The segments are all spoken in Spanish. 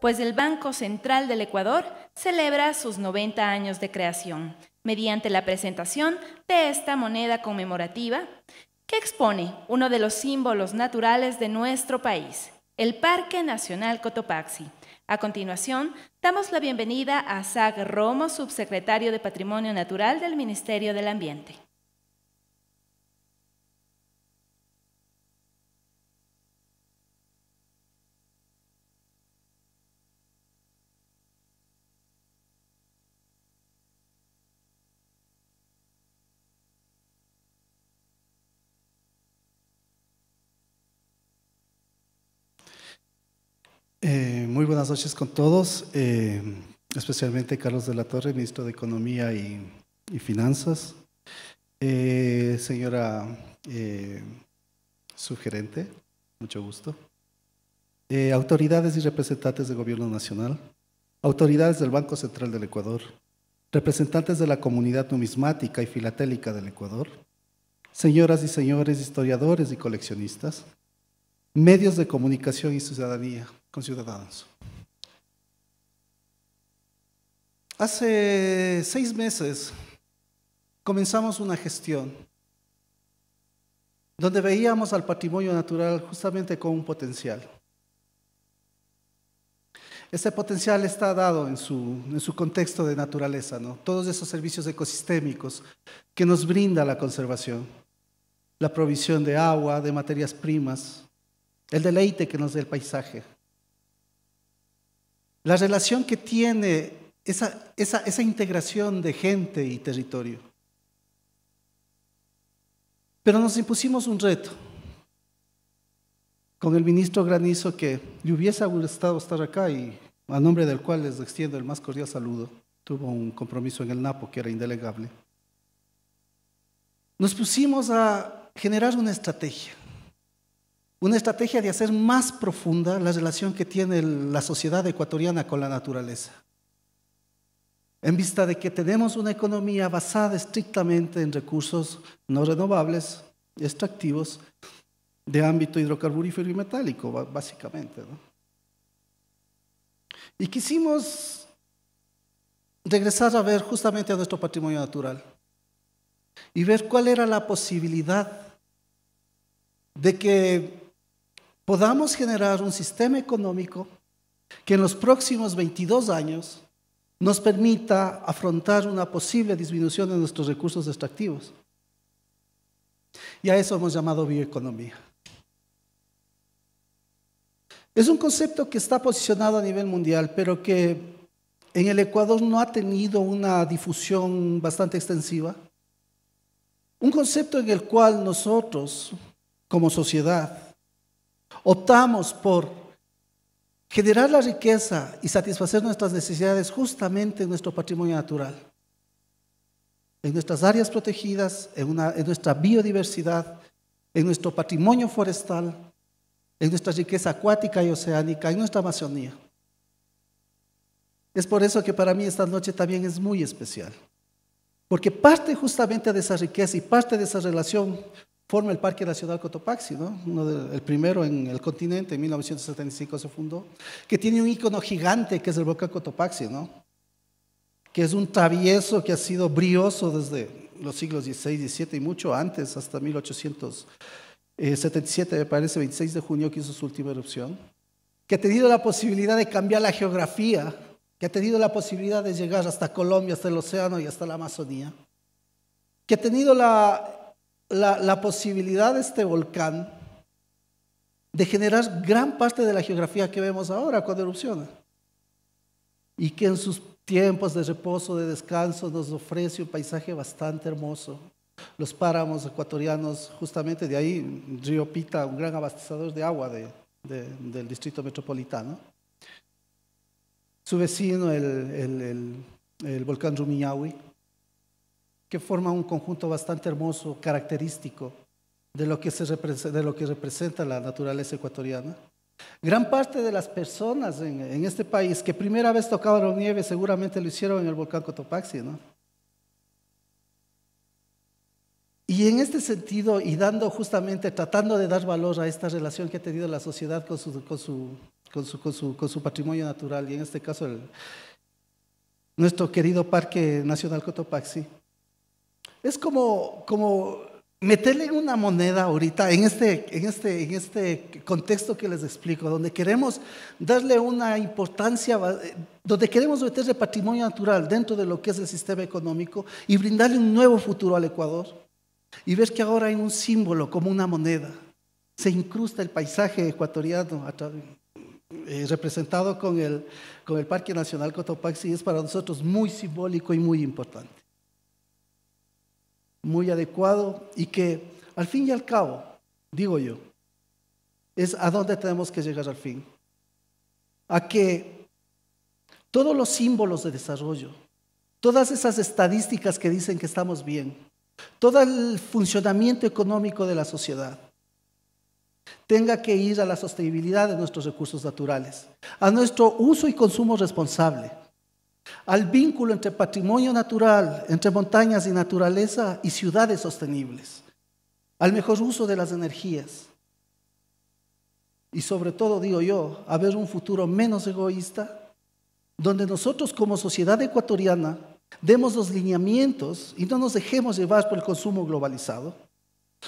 pues el Banco Central del Ecuador celebra sus 90 años de creación mediante la presentación de esta moneda conmemorativa que expone uno de los símbolos naturales de nuestro país, el Parque Nacional Cotopaxi. A continuación, damos la bienvenida a Zag Romo, subsecretario de Patrimonio Natural del Ministerio del Ambiente. Eh, muy buenas noches con todos, eh, especialmente Carlos de la Torre, ministro de Economía y, Finanzas. Eh, señora sugerente, mucho gusto. autoridades y representantes del Gobierno Nacional, autoridades del Banco Central del Ecuador, representantes de la comunidad numismática y filatélica del Ecuador, señoras y señores historiadores y coleccionistas, medios de comunicación y ciudadanía, ciudadanos. Hace seis meses comenzamos una gestión donde veíamos al patrimonio natural justamente con un potencial. Ese potencial está dado en su, contexto de naturaleza, ¿no? todos esos servicios ecosistémicos que nos brinda la conservación, la provisión de agua, de materias primas, el deleite que nos da el paisaje, la relación que tiene esa, esa, integración de gente y territorio. Pero nos impusimos un reto con el ministro Granizo que le hubiese gustado estar acá y a nombre del cual les extiendo el más cordial saludo. Tuvo un compromiso en el Napo que era indelegable. Nos pusimos a generar una estrategia una estrategia de hacer más profunda la relación que tiene la sociedad ecuatoriana con la naturaleza. En vista de que tenemos una economía basada estrictamente en recursos no renovables, extractivos, de ámbito hidrocarburífero y metálico, básicamente. Y quisimos regresar a ver justamente a nuestro patrimonio natural y ver cuál era la posibilidad de que podamos generar un sistema económico que en los próximos 22 años nos permita afrontar una posible disminución de nuestros recursos extractivos. Y a eso hemos llamado bioeconomía. Es un concepto que está posicionado a nivel mundial, pero que en el Ecuador no ha tenido una difusión bastante extensiva. Un concepto en el cual nosotros, como sociedad, Optamos por generar la riqueza y satisfacer nuestras necesidades justamente en nuestro patrimonio natural, en nuestras áreas protegidas, en, nuestra biodiversidad, en nuestro patrimonio forestal, en nuestra riqueza acuática y oceánica, en nuestra Amazonía. Es por eso que para mí esta noche también es muy especial, porque parte justamente de esa riqueza y parte de esa relación forma el Parque Nacional Cotopaxi, ¿no? Uno de, el primero en el continente, en 1975 se fundó, que tiene un icono gigante que es el volcán Cotopaxi, ¿no? que es un travieso que ha sido brioso desde los siglos XVI, XVII y mucho antes, hasta 1877, me parece, 26 de junio que hizo su última erupción, que ha tenido la posibilidad de cambiar la geografía, que ha tenido la posibilidad de llegar hasta Colombia, hasta el océano y hasta la Amazonía, que ha tenido la la, posibilidad de este volcán de generar gran parte de la geografía que vemos ahora cuando erupciona. Y que en sus tiempos de reposo, de descanso, nos ofrece un paisaje bastante hermoso. Los páramos ecuatorianos, justamente de ahí, Río Pita, un gran abastecedor de agua del distrito metropolitano. Su vecino, el, el volcán Rumiñahui, que forma un conjunto bastante hermoso, característico de lo que, se de lo que representa la naturaleza ecuatoriana. Gran parte de las personas en, este país que primera vez tocaron nieve seguramente lo hicieron en el volcán Cotopaxi, ¿no? Y en este sentido, y dando justamente, tratando de dar valor a esta relación que ha tenido la sociedad con su, con su patrimonio natural, y en este caso nuestro querido Parque Nacional Cotopaxi, es como, como meterle una moneda ahorita este, este, en este, contexto que les explico, donde queremos darle una importancia, eh, donde queremos meterle patrimonio natural dentro de lo que es el sistema económico y brindarle un nuevo futuro al Ecuador. Y ver que ahora hay un símbolo como una moneda. Se incrusta el paisaje ecuatoriano eh, representado con el, con el Parque Nacional Cotopaxi y es para nosotros muy simbólico y muy importante muy adecuado y que al fin y al cabo, digo yo, es a dónde tenemos que llegar al fin. A que todos los símbolos de desarrollo, todas esas estadísticas que dicen que estamos bien, todo el funcionamiento económico de la sociedad, tenga que ir a la sostenibilidad de nuestros recursos naturales, a nuestro uso y consumo responsable, al vínculo entre patrimonio natural, entre montañas y naturaleza y ciudades sostenibles, al mejor uso de las energías. Y sobre todo, digo yo, a ver un futuro menos egoísta, donde nosotros como sociedad ecuatoriana demos los lineamientos y no nos dejemos llevar por el consumo globalizado,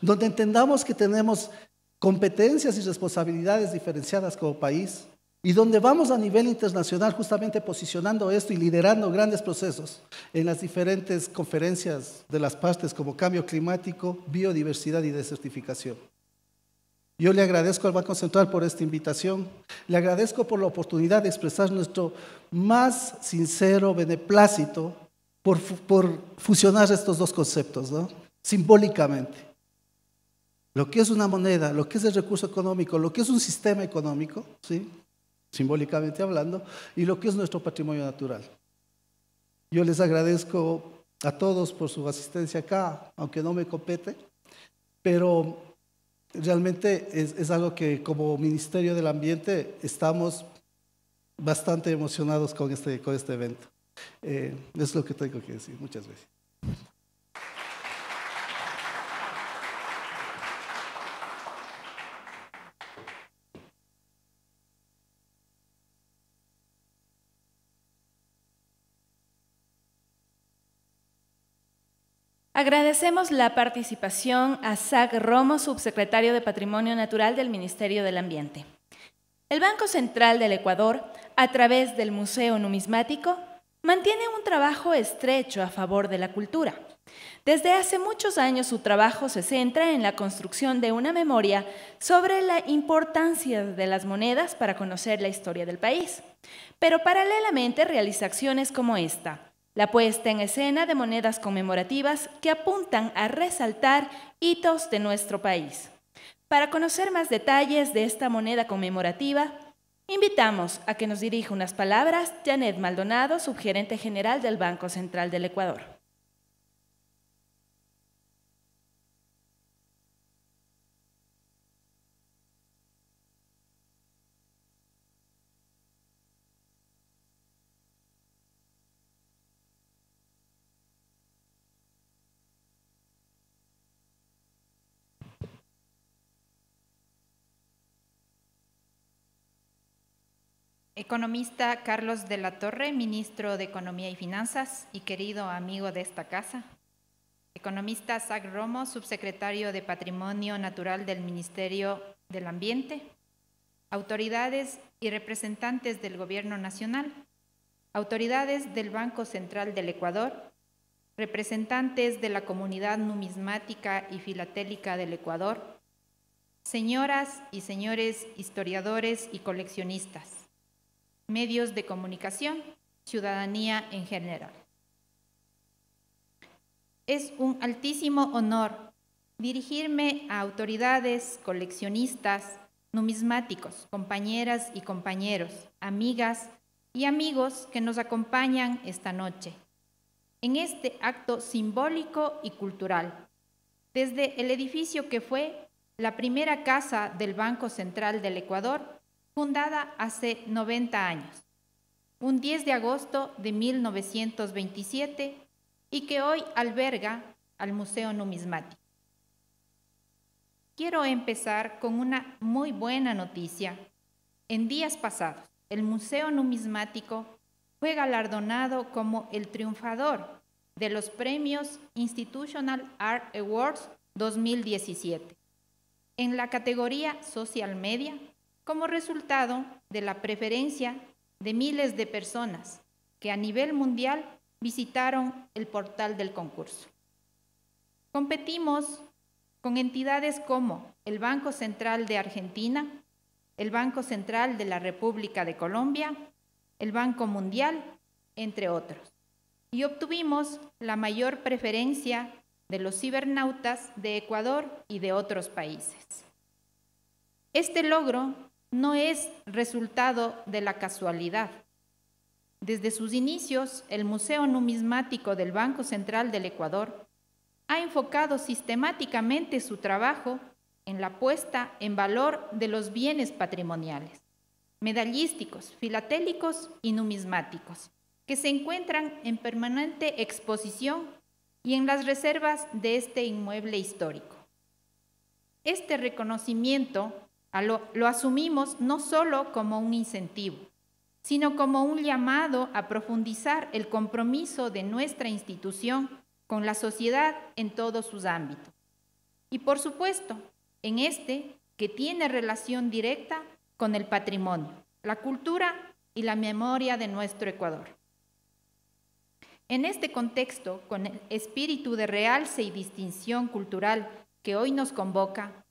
donde entendamos que tenemos competencias y responsabilidades diferenciadas como país y donde vamos a nivel internacional justamente posicionando esto y liderando grandes procesos en las diferentes conferencias de las partes como cambio climático, biodiversidad y desertificación. Yo le agradezco al Banco Central por esta invitación, le agradezco por la oportunidad de expresar nuestro más sincero beneplácito por, por fusionar estos dos conceptos, ¿no? simbólicamente. Lo que es una moneda, lo que es el recurso económico, lo que es un sistema económico, ¿sí? simbólicamente hablando, y lo que es nuestro patrimonio natural. Yo les agradezco a todos por su asistencia acá, aunque no me compete, pero realmente es, algo que como Ministerio del Ambiente estamos bastante emocionados con este, con este evento. Eh, es lo que tengo que decir. Muchas gracias. Agradecemos la participación a Zach Romo, subsecretario de Patrimonio Natural del Ministerio del Ambiente. El Banco Central del Ecuador, a través del Museo Numismático, mantiene un trabajo estrecho a favor de la cultura. Desde hace muchos años su trabajo se centra en la construcción de una memoria sobre la importancia de las monedas para conocer la historia del país, pero paralelamente realiza acciones como esta, la puesta en escena de monedas conmemorativas que apuntan a resaltar hitos de nuestro país. Para conocer más detalles de esta moneda conmemorativa, invitamos a que nos dirija unas palabras Janet Maldonado, subgerente general del Banco Central del Ecuador. Economista Carlos de la Torre, ministro de Economía y Finanzas y querido amigo de esta casa. Economista Zac Romo, subsecretario de Patrimonio Natural del Ministerio del Ambiente. Autoridades y representantes del Gobierno Nacional. Autoridades del Banco Central del Ecuador. Representantes de la Comunidad Numismática y Filatélica del Ecuador. Señoras y señores historiadores y coleccionistas medios de comunicación, ciudadanía en general. Es un altísimo honor dirigirme a autoridades, coleccionistas, numismáticos, compañeras y compañeros, amigas y amigos que nos acompañan esta noche, en este acto simbólico y cultural, desde el edificio que fue la primera casa del Banco Central del Ecuador fundada hace 90 años, un 10 de agosto de 1927, y que hoy alberga al Museo Numismático. Quiero empezar con una muy buena noticia. En días pasados, el Museo Numismático fue galardonado como el triunfador de los premios Institutional Art Awards 2017 en la categoría Social Media como resultado de la preferencia de miles de personas que a nivel mundial visitaron el portal del concurso. Competimos con entidades como el Banco Central de Argentina, el Banco Central de la República de Colombia, el Banco Mundial, entre otros. Y obtuvimos la mayor preferencia de los cibernautas de Ecuador y de otros países. Este logro no es resultado de la casualidad. Desde sus inicios, el Museo Numismático del Banco Central del Ecuador ha enfocado sistemáticamente su trabajo en la puesta en valor de los bienes patrimoniales, medallísticos, filatélicos y numismáticos, que se encuentran en permanente exposición y en las reservas de este inmueble histórico. Este reconocimiento Ah, lo, asumimos no solo como un incentivo, sino como un llamado a profundizar el compromiso de nuestra institución con la sociedad en todos sus ámbitos. Y por supuesto, en este que tiene relación directa con el patrimonio, la cultura y la memoria de nuestro Ecuador. En este contexto, con el espíritu de realce y distinción cultural que hoy nos convoca,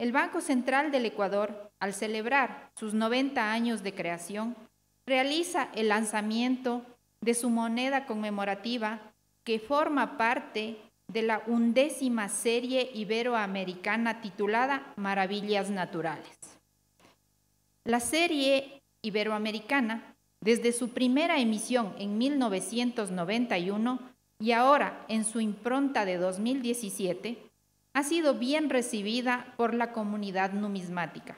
el Banco Central del Ecuador, al celebrar sus 90 años de creación, realiza el lanzamiento de su moneda conmemorativa que forma parte de la undécima serie iberoamericana titulada Maravillas Naturales. La serie iberoamericana, desde su primera emisión en 1991 y ahora en su impronta de 2017, ha sido bien recibida por la comunidad numismática.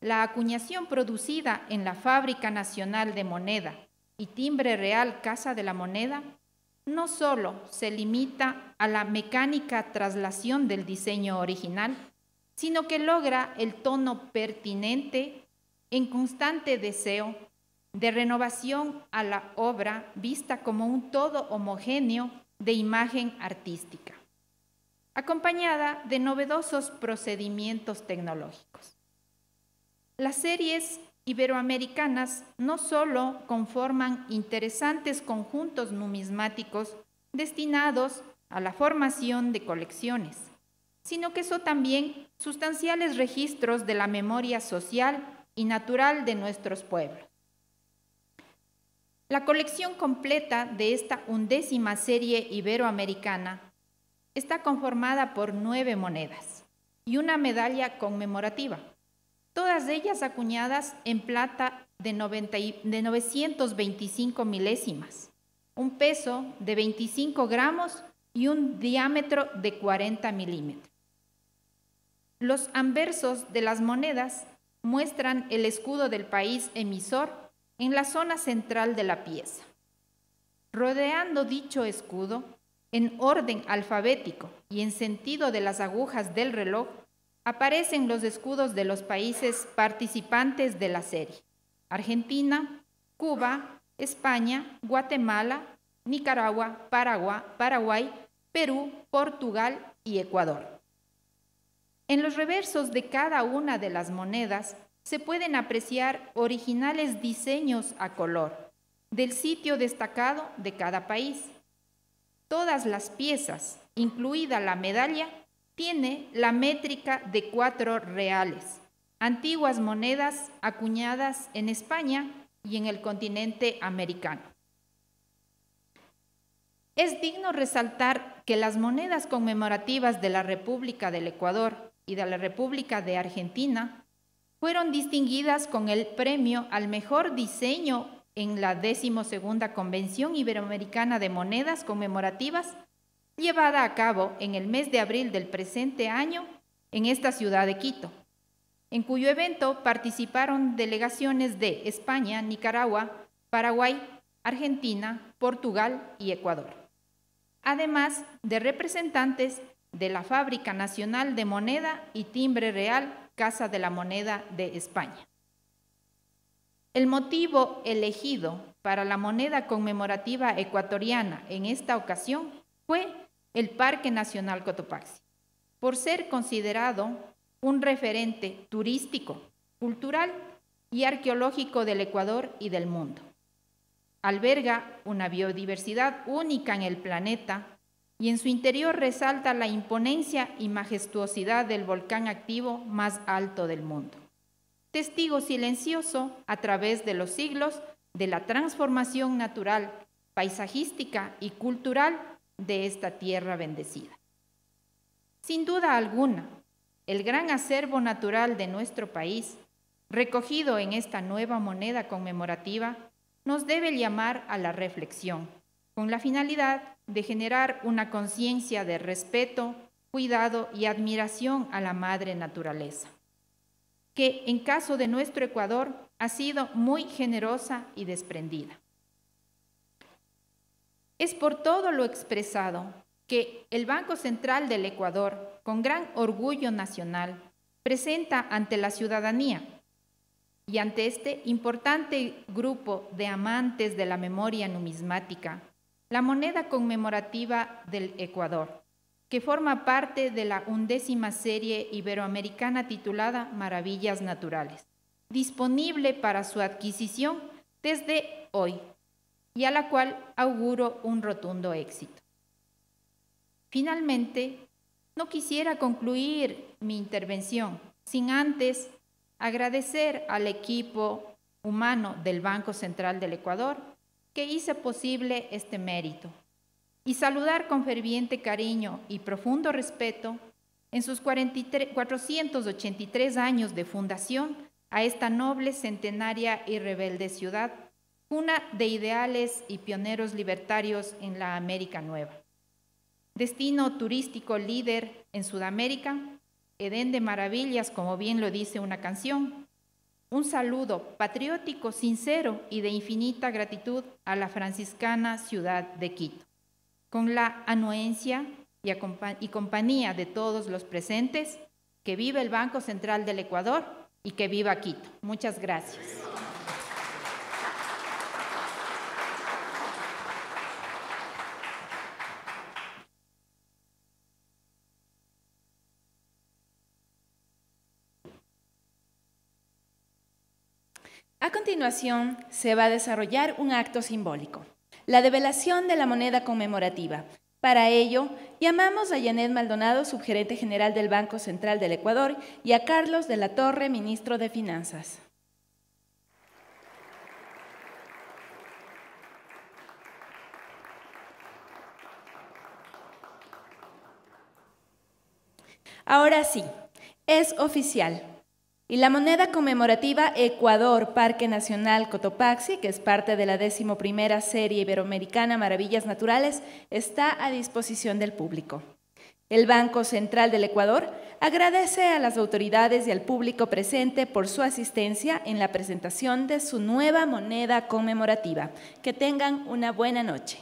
La acuñación producida en la Fábrica Nacional de Moneda y Timbre Real Casa de la Moneda no solo se limita a la mecánica traslación del diseño original, sino que logra el tono pertinente en constante deseo de renovación a la obra vista como un todo homogéneo de imagen artística acompañada de novedosos procedimientos tecnológicos. Las series iberoamericanas no solo conforman interesantes conjuntos numismáticos destinados a la formación de colecciones, sino que son también sustanciales registros de la memoria social y natural de nuestros pueblos. La colección completa de esta undécima serie iberoamericana está conformada por nueve monedas y una medalla conmemorativa, todas ellas acuñadas en plata de, de 925 milésimas, un peso de 25 gramos y un diámetro de 40 milímetros. Los anversos de las monedas muestran el escudo del país emisor en la zona central de la pieza. Rodeando dicho escudo en orden alfabético y en sentido de las agujas del reloj, aparecen los escudos de los países participantes de la serie. Argentina, Cuba, España, Guatemala, Nicaragua, Paraguay, Perú, Portugal y Ecuador. En los reversos de cada una de las monedas se pueden apreciar originales diseños a color del sitio destacado de cada país Todas las piezas, incluida la medalla, tiene la métrica de cuatro reales, antiguas monedas acuñadas en España y en el continente americano. Es digno resaltar que las monedas conmemorativas de la República del Ecuador y de la República de Argentina fueron distinguidas con el premio al mejor diseño en la decimosegunda Convención Iberoamericana de Monedas Conmemorativas, llevada a cabo en el mes de abril del presente año en esta ciudad de Quito, en cuyo evento participaron delegaciones de España, Nicaragua, Paraguay, Argentina, Portugal y Ecuador, además de representantes de la Fábrica Nacional de Moneda y Timbre Real, Casa de la Moneda de España. El motivo elegido para la moneda conmemorativa ecuatoriana en esta ocasión fue el Parque Nacional Cotopaxi, por ser considerado un referente turístico, cultural y arqueológico del Ecuador y del mundo. Alberga una biodiversidad única en el planeta y en su interior resalta la imponencia y majestuosidad del volcán activo más alto del mundo testigo silencioso a través de los siglos de la transformación natural, paisajística y cultural de esta tierra bendecida. Sin duda alguna, el gran acervo natural de nuestro país, recogido en esta nueva moneda conmemorativa, nos debe llamar a la reflexión, con la finalidad de generar una conciencia de respeto, cuidado y admiración a la madre naturaleza que en caso de nuestro Ecuador ha sido muy generosa y desprendida. Es por todo lo expresado que el Banco Central del Ecuador, con gran orgullo nacional, presenta ante la ciudadanía y ante este importante grupo de amantes de la memoria numismática la moneda conmemorativa del Ecuador, que forma parte de la undécima serie iberoamericana titulada Maravillas Naturales, disponible para su adquisición desde hoy y a la cual auguro un rotundo éxito. Finalmente, no quisiera concluir mi intervención sin antes agradecer al equipo humano del Banco Central del Ecuador que hizo posible este mérito y saludar con ferviente cariño y profundo respeto en sus 483 años de fundación a esta noble, centenaria y rebelde ciudad, cuna de ideales y pioneros libertarios en la América Nueva. Destino turístico líder en Sudamérica, Edén de maravillas, como bien lo dice una canción. Un saludo patriótico, sincero y de infinita gratitud a la franciscana ciudad de Quito con la anuencia y, compañía de todos los presentes, que viva el Banco Central del Ecuador y que viva Quito. Muchas gracias. A continuación, se va a desarrollar un acto simbólico la develación de la moneda conmemorativa. Para ello, llamamos a Janet Maldonado, subgerente general del Banco Central del Ecuador, y a Carlos de la Torre, ministro de Finanzas. Ahora sí, es oficial. Y la moneda conmemorativa Ecuador Parque Nacional Cotopaxi, que es parte de la primera serie iberoamericana Maravillas Naturales, está a disposición del público. El Banco Central del Ecuador agradece a las autoridades y al público presente por su asistencia en la presentación de su nueva moneda conmemorativa. Que tengan una buena noche.